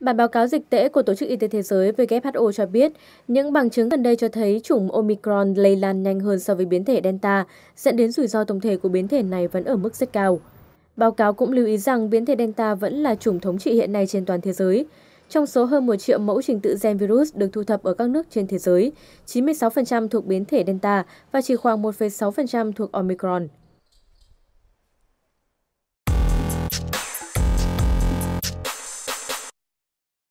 Bản báo cáo dịch tễ của Tổ chức Y tế Thế giới WHO cho biết, những bằng chứng gần đây cho thấy chủng Omicron lây lan nhanh hơn so với biến thể Delta, dẫn đến rủi ro tổng thể của biến thể này vẫn ở mức rất cao. Báo cáo cũng lưu ý rằng biến thể Delta vẫn là chủng thống trị hiện nay trên toàn thế giới. Trong số hơn 1 triệu mẫu trình tự gen virus được thu thập ở các nước trên thế giới, 96% thuộc biến thể Delta và chỉ khoảng 1,6% thuộc Omicron.